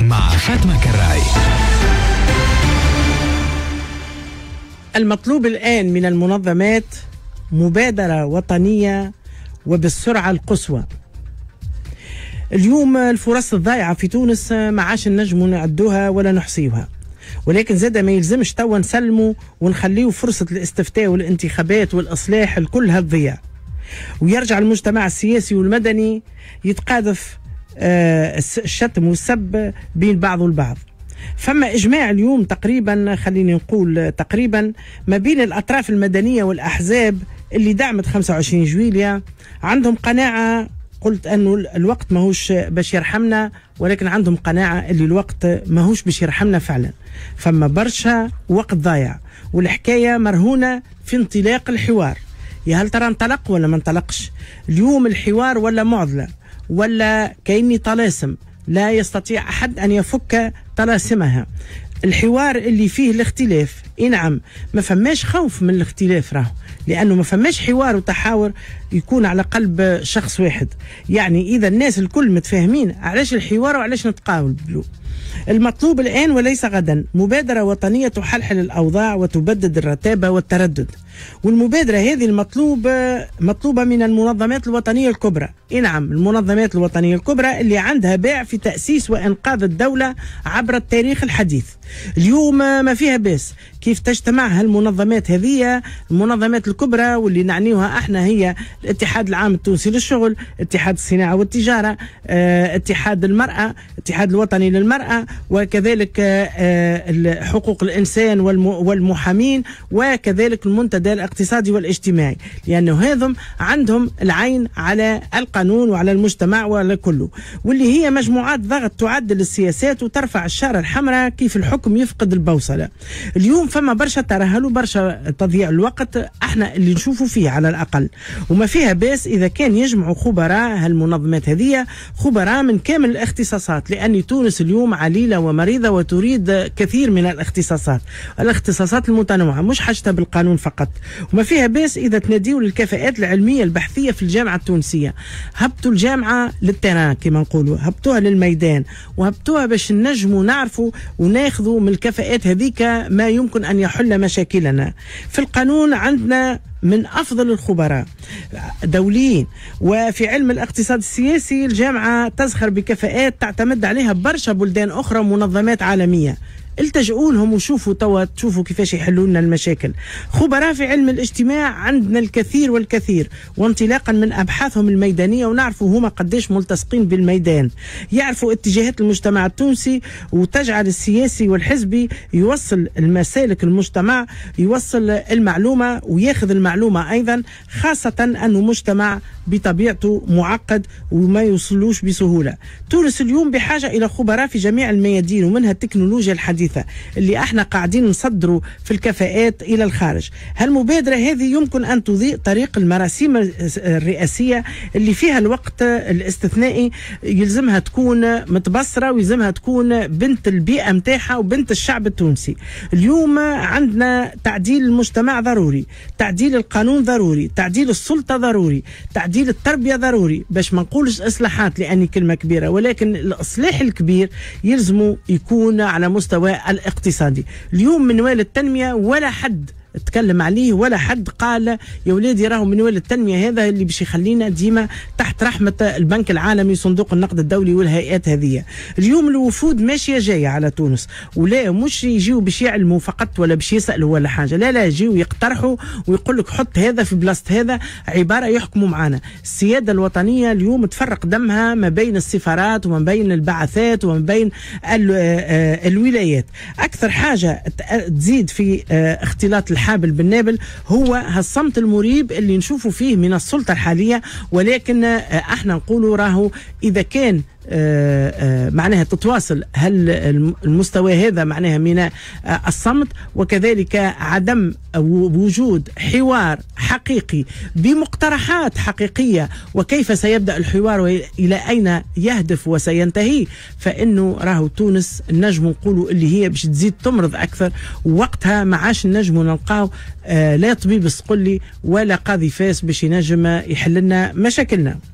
مع فاطمة كراي المطلوب الآن من المنظمات مبادرة وطنية وبالسرعة القصوى اليوم الفرص الضائعة في تونس ما عادش النجم نعدوها ولا نحصيوها ولكن زاد ما يلزمش توا نسلموا ونخليو فرصة الاستفتاء والانتخابات والإصلاح الكلها هتضيع ويرجع المجتمع السياسي والمدني يتقاذف آه، الشتم والسب بين بعض البعض فما اجماع اليوم تقريبا خليني نقول تقريبا ما بين الاطراف المدنيه والاحزاب اللي دعمت 25 جويليا عندهم قناعه قلت انه الوقت ماهوش باش يرحمنا ولكن عندهم قناعه اللي الوقت ماهوش باش يرحمنا فعلا فما برشا وقت ضايع والحكايه مرهونه في انطلاق الحوار يا هل ترى انطلق ولا ما انطلقش اليوم الحوار ولا معضله ولا كأني طلاسم لا يستطيع أحد أن يفك طلاسمها الحوار اللي فيه الاختلاف اي نعم ما فماش خوف من الاختلاف راهو لانه ما فماش حوار وتحاور يكون على قلب شخص واحد يعني اذا الناس الكل متفاهمين علاش الحوار وعلاش نتقابلوا المطلوب الان وليس غدا مبادره وطنيه تحلحل الاوضاع وتبدد الرتابه والتردد والمبادرة هذه المطلوبة مطلوبة من المنظمات الوطنية الكبرى نعم المنظمات الوطنية الكبرى اللي عندها باع في تأسيس وإنقاذ الدولة عبر التاريخ الحديث اليوم ما فيها باس كيف تجتمع هالمنظمات هذه المنظمات الكبرى واللي نعنيوها احنا هي الاتحاد العام التونسي للشغل اتحاد الصناعة والتجارة آه، اتحاد المرأة اتحاد الوطني للمرأة وكذلك آه، آه، حقوق الإنسان والمحامين وكذلك المنتدى الاقتصادي والاجتماعي لأنه هذم عندهم العين على القانون وعلى المجتمع وعلى كله واللي هي مجموعات ضغط تعدل السياسات وترفع الشارة الحمراء كيف الحكم يفقد البوصلة اليوم فما برشا ترهل وبرشا تضييع الوقت احنا اللي نشوفوا فيه على الاقل وما فيها باس اذا كان يجمعوا خبراء هالمنظمات هذه خبراء من كامل الاختصاصات لان تونس اليوم عليله ومريضه وتريد كثير من الاختصاصات الاختصاصات المتنوعه مش حاجتها بالقانون فقط وما فيها باس اذا تناديوا للكفاءات العلميه البحثيه في الجامعه التونسيه هبطوا الجامعه للتيران كما نقولوا هبطوها للميدان وهبطوها باش نجموا نعرفوا وناخذوا من الكفاءات هذيك ما يمكن أن يحل مشاكلنا في القانون عندنا من أفضل الخبراء دوليين وفي علم الاقتصاد السياسي الجامعة تزخر بكفاءات تعتمد عليها برشا بلدان أخرى منظمات عالمية التجؤوا لهم وشوفوا توا تشوفوا كيفاش يحلوا لنا المشاكل خبراء في علم الاجتماع عندنا الكثير والكثير وانطلاقا من ابحاثهم الميدانيه ونعرفوا هما قديش ملتصقين بالميدان يعرفوا اتجاهات المجتمع التونسي وتجعل السياسي والحزبي يوصل المسالك المجتمع يوصل المعلومه وياخذ المعلومه ايضا خاصه انه مجتمع بطبيعته معقد وما يوصلوش بسهوله تونس اليوم بحاجه الى خبراء في جميع الميادين ومنها التكنولوجيا الحديثه الحديثة اللي احنا قاعدين نصدره في الكفاءات إلى الخارج هالمبادرة هذه يمكن أن تضيء طريق المراسيم الرئاسية اللي فيها الوقت الاستثنائي يلزمها تكون متبصرة ويلزمها تكون بنت البيئة نتاعها وبنت الشعب التونسي اليوم عندنا تعديل المجتمع ضروري تعديل القانون ضروري تعديل السلطة ضروري تعديل التربية ضروري باش ما نقولش إصلاحات لأني كلمة كبيرة ولكن الإصلاح الكبير يلزم يكون على مستوى الاقتصادي اليوم من منوال التنمية ولا حد تكلم عليه ولا حد قال يا ولادي راهو منوال التنميه هذا اللي باش يخلينا ديما تحت رحمه البنك العالمي صندوق النقد الدولي والهيئات هذه اليوم الوفود ماشيه جايه على تونس ولا مش يجيو باش يعلموا فقط ولا باش يسالوا ولا حاجه لا لا يجيو يقترحوا ويقول لك حط هذا في بلاصه هذا عباره يحكموا معنا السياده الوطنيه اليوم تفرق دمها ما بين السفارات وما بين البعثات وما بين آه، آه، الولايات اكثر حاجه آه، تزيد في اختلاط الحياة حابل بن نابل هو هالصمت المريب اللي نشوفوا فيه من السلطة الحالية ولكن آه، احنا نقولوا راهو إذا كان آه، آه، معناها تتواصل هل المستوى هذا معناها من الصمت وكذلك عدم وجود حوار حقيقي بمقترحات حقيقية وكيف سيبدأ الحوار وإلى أين يهدف وسينتهي فإنه راهو تونس النجم نقولوا اللي هي باش تزيد تمرض أكثر وقتها ما عاش نجم نلقاو آه، لا طبيب سقلي ولا قاضي فاس باش ينجم يحل لنا مشاكلنا